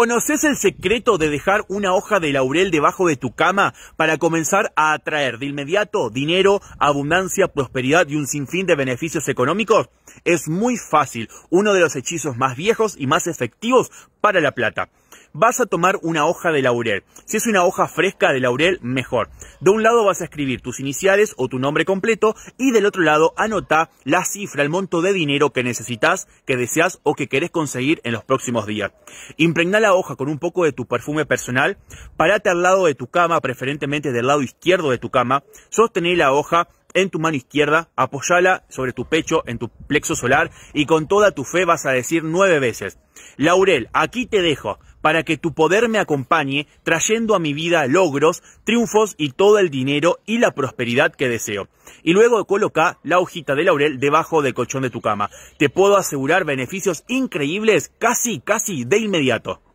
¿Conoces el secreto de dejar una hoja de laurel debajo de tu cama para comenzar a atraer de inmediato dinero, abundancia, prosperidad y un sinfín de beneficios económicos? Es muy fácil, uno de los hechizos más viejos y más efectivos para la plata vas a tomar una hoja de laurel. Si es una hoja fresca de laurel, mejor. De un lado vas a escribir tus iniciales o tu nombre completo y del otro lado anota la cifra, el monto de dinero que necesitas, que deseas o que querés conseguir en los próximos días. Impregna la hoja con un poco de tu perfume personal, parate al lado de tu cama, preferentemente del lado izquierdo de tu cama, ...sostené la hoja en tu mano izquierda, apoyala sobre tu pecho, en tu plexo solar y con toda tu fe vas a decir nueve veces, Laurel, aquí te dejo, para que tu poder me acompañe, trayendo a mi vida logros, triunfos y todo el dinero y la prosperidad que deseo. Y luego coloca la hojita de laurel debajo del colchón de tu cama. Te puedo asegurar beneficios increíbles casi, casi de inmediato.